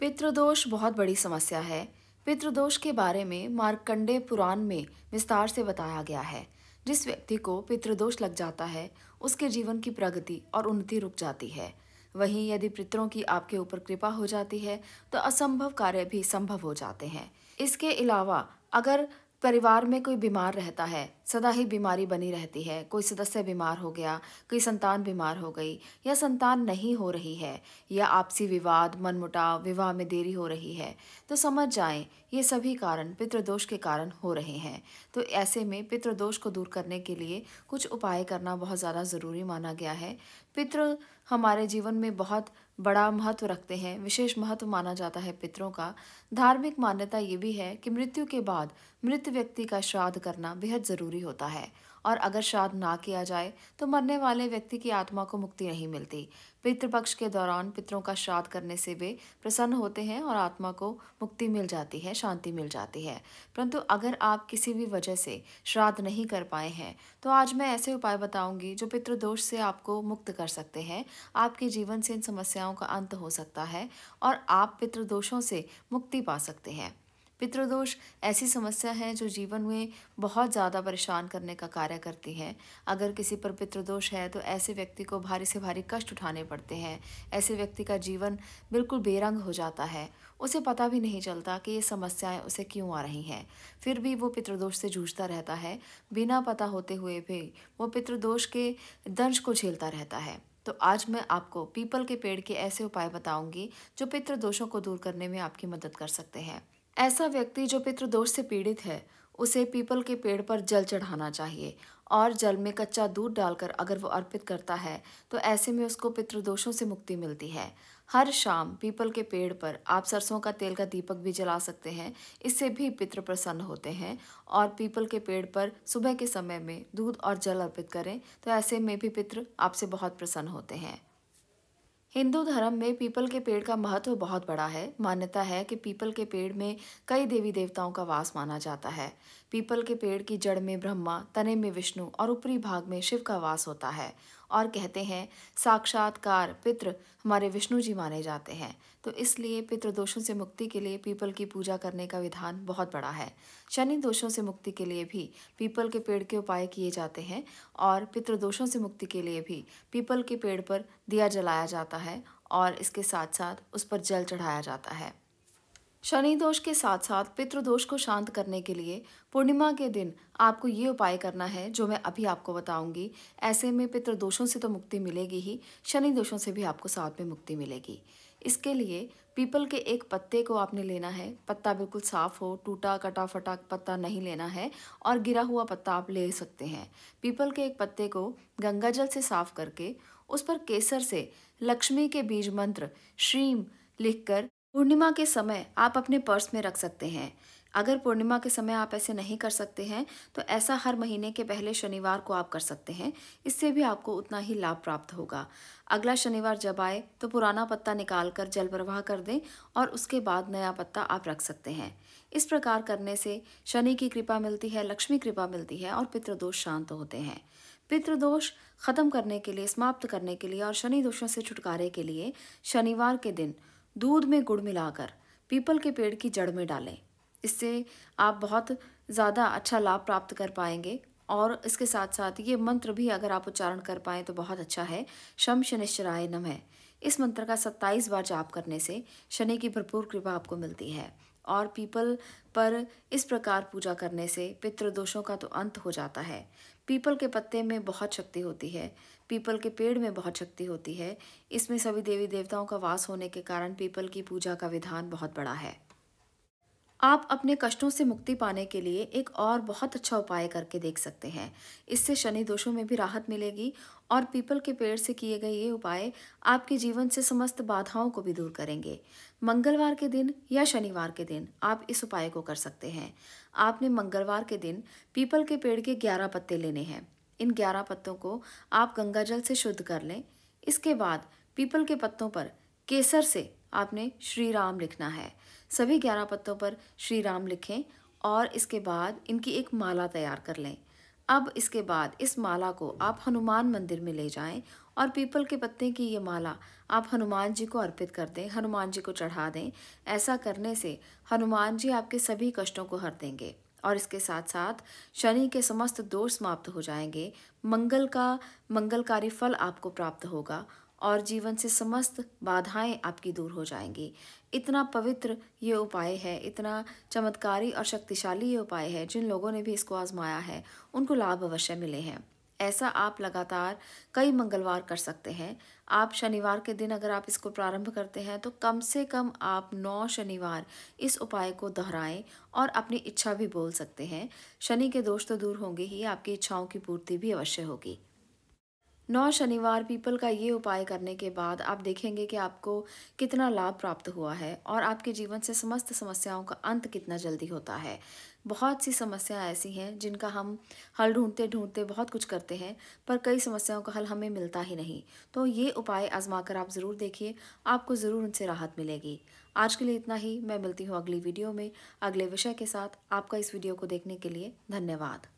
पितृदोष बहुत बड़ी समस्या है पितृदोष के बारे में मार्कंडे पुराण में विस्तार से बताया गया है जिस व्यक्ति को पितृदोष लग जाता है उसके जीवन की प्रगति और उन्नति रुक जाती है वहीं यदि पितरों की आपके ऊपर कृपा हो जाती है तो असंभव कार्य भी संभव हो जाते हैं इसके अलावा अगर परिवार में कोई बीमार रहता है सदा ही बीमारी बनी रहती है कोई सदस्य बीमार हो गया कोई संतान बीमार हो गई या संतान नहीं हो रही है या आपसी विवाद मनमुटाव विवाह में देरी हो रही है तो समझ जाएं ये सभी कारण पितृदोष के कारण हो रहे हैं तो ऐसे में पितृदोष को दूर करने के लिए कुछ उपाय करना बहुत ज़्यादा ज़रूरी माना गया है पितृ हमारे जीवन में बहुत बड़ा महत्व रखते हैं विशेष महत्व माना जाता है पितरों का धार्मिक मान्यता ये भी है कि मृत्यु के बाद मृत व्यक्ति का श्राद्ध करना बेहद ज़रूरी होता है और अगर श्राद्ध ना किया जाए तो मरने वाले व्यक्ति की आत्मा को मुक्ति नहीं मिलती पितृपक्ष के दौरान पितरों का श्राद्ध करने से वे प्रसन्न होते हैं और आत्मा को मुक्ति मिल जाती है शांति मिल जाती है परंतु अगर आप किसी भी वजह से श्राद्ध नहीं कर पाए हैं तो आज मैं ऐसे उपाय बताऊंगी जो पितृदोष से आपको मुक्त कर सकते हैं आपके जीवन से इन समस्याओं का अंत हो सकता है और आप पितृदोषों से मुक्ति पा सकते हैं पितृदोष ऐसी समस्या है जो जीवन में बहुत ज़्यादा परेशान करने का कार्य करती है अगर किसी पर पितृदोष है तो ऐसे व्यक्ति को भारी से भारी कष्ट उठाने पड़ते हैं ऐसे व्यक्ति का जीवन बिल्कुल बेरंग हो जाता है उसे पता भी नहीं चलता कि ये समस्याएं उसे क्यों आ रही हैं फिर भी वो पितृदोष से जूझता रहता है बिना पता होते हुए भी वो पितृदोष के दंश को झेलता रहता है तो आज मैं आपको पीपल के पेड़ के ऐसे उपाय बताऊंगी जो पितृदोषों को दूर करने में आपकी मदद कर सकते हैं ऐसा व्यक्ति जो पितृदोष से पीड़ित है उसे पीपल के पेड़ पर जल चढ़ाना चाहिए और जल में कच्चा दूध डालकर अगर वो अर्पित करता है तो ऐसे में उसको पितृदोषों से मुक्ति मिलती है हर शाम पीपल के पेड़ पर आप सरसों का तेल का दीपक भी जला सकते हैं इससे भी पितृ प्रसन्न होते हैं और पीपल के पेड़ पर सुबह के समय में दूध और जल अर्पित करें तो ऐसे में भी पितृ आपसे बहुत प्रसन्न होते हैं हिंदू धर्म में पीपल के पेड़ का महत्व बहुत बड़ा है मान्यता है कि पीपल के पेड़ में कई देवी देवताओं का वास माना जाता है पीपल के पेड़ की जड़ में ब्रह्मा तने में विष्णु और ऊपरी भाग में शिव का वास होता है और कहते हैं साक्षात्कार पितृ हमारे विष्णु जी माने जाते हैं तो इसलिए पितृदोषों से मुक्ति के लिए पीपल की पूजा करने का विधान बहुत बड़ा है शनि दोषों से मुक्ति के लिए भी पीपल के पेड़ के उपाय किए जाते हैं और पितृदोषों से मुक्ति के लिए भी पीपल के पेड़ पर दिया जलाया जाता है और इसके साथ साथ उस पर जल चढ़ाया जाता है शनि दोष के साथ साथ पितृदोष को शांत करने के लिए पूर्णिमा के दिन आपको ये उपाय करना है जो मैं अभी आपको बताऊंगी ऐसे में पितृदोषों से तो मुक्ति मिलेगी ही शनि दोषों से भी आपको साथ में मुक्ति मिलेगी इसके लिए पीपल के एक पत्ते को आपने लेना है पत्ता बिल्कुल साफ़ हो टूटा कटा फटा पत्ता नहीं लेना है और गिरा हुआ पत्ता आप ले सकते हैं पीपल के एक पत्ते को गंगा जल से साफ करके उस पर केसर से लक्ष्मी के बीज मंत्र श्रीम लिखकर पूर्णिमा के समय आप अपने पर्स में रख सकते हैं अगर पूर्णिमा के समय आप ऐसे नहीं कर सकते हैं तो ऐसा हर महीने के पहले शनिवार को आप कर सकते हैं इससे भी आपको उतना ही लाभ प्राप्त होगा अगला शनिवार जब आए तो पुराना पत्ता निकाल कर जल प्रवाह कर दें और उसके बाद नया पत्ता आप रख सकते हैं इस प्रकार करने से शनि की कृपा मिलती है लक्ष्मी कृपा मिलती है और पितृदोष शांत होते हैं पितृदोष खत्म करने के लिए समाप्त करने के लिए और शनि दोषों से छुटकारे के लिए शनिवार के दिन दूध में गुड़ मिलाकर पीपल के पेड़ की जड़ में डालें इससे आप बहुत ज़्यादा अच्छा लाभ प्राप्त कर पाएंगे और इसके साथ साथ ये मंत्र भी अगर आप उच्चारण कर पाएँ तो बहुत अच्छा है शम शनिश्चराय नम है इस मंत्र का सत्ताईस बार जाप करने से शनि की भरपूर कृपा आपको मिलती है और पीपल पर इस प्रकार पूजा करने से पितृदोषों का तो अंत हो जाता है पीपल के पत्ते में बहुत शक्ति होती है पीपल के पेड़ में बहुत शक्ति होती है इसमें सभी देवी देवताओं का वास होने के कारण पीपल की पूजा का विधान बहुत बड़ा है आप अपने कष्टों से मुक्ति पाने के लिए एक और बहुत अच्छा उपाय करके देख सकते हैं इससे शनि दोषों में भी राहत मिलेगी और पीपल के पेड़ से किए गए ये उपाय आपके जीवन से समस्त बाधाओं को भी दूर करेंगे मंगलवार के दिन या शनिवार के दिन आप इस उपाय को कर सकते हैं आपने मंगलवार के दिन पीपल के पेड़ के ग्यारह पत्ते लेने हैं इन ग्यारह पत्तों को आप गंगा जल से शुद्ध कर लें इसके बाद पीपल के पत्तों पर केसर से आपने श्री राम लिखना है सभी ग्यारह पत्तों पर श्री राम लिखें और इसके बाद इनकी एक माला तैयार कर लें अब इसके बाद इस माला को आप हनुमान मंदिर में ले जाएं और पीपल के पत्ते की ये माला आप हनुमान जी को अर्पित कर दें हनुमान जी को चढ़ा दें ऐसा करने से हनुमान जी आपके सभी कष्टों को हर देंगे और इसके साथ साथ शनि के समस्त दोष समाप्त हो जाएंगे मंगल का मंगलकारी फल आपको प्राप्त होगा और जीवन से समस्त बाधाएं आपकी दूर हो जाएंगी इतना पवित्र ये उपाय है इतना चमत्कारी और शक्तिशाली ये उपाय है जिन लोगों ने भी इसको आजमाया है उनको लाभ अवश्य मिले हैं ऐसा आप लगातार कई मंगलवार कर सकते हैं आप शनिवार के दिन अगर आप इसको प्रारंभ करते हैं तो कम से कम आप नौ शनिवार इस उपाय को दोहराएं और अपनी इच्छा भी बोल सकते हैं शनि के दोष तो दूर होंगे ही आपकी इच्छाओं की पूर्ति भी अवश्य होगी नौ शनिवार पीपल का ये उपाय करने के बाद आप देखेंगे कि आपको कितना लाभ प्राप्त हुआ है और आपके जीवन से समस्त समस्याओं का अंत कितना जल्दी होता है बहुत सी समस्याएं ऐसी हैं जिनका हम हल ढूंढते ढूंढते बहुत कुछ करते हैं पर कई समस्याओं का हल हमें मिलता ही नहीं तो ये उपाय आजमा कर आप ज़रूर देखिए आपको ज़रूर उनसे राहत मिलेगी आज के लिए इतना ही मैं मिलती हूँ अगली वीडियो में अगले विषय के साथ आपका इस वीडियो को देखने के लिए धन्यवाद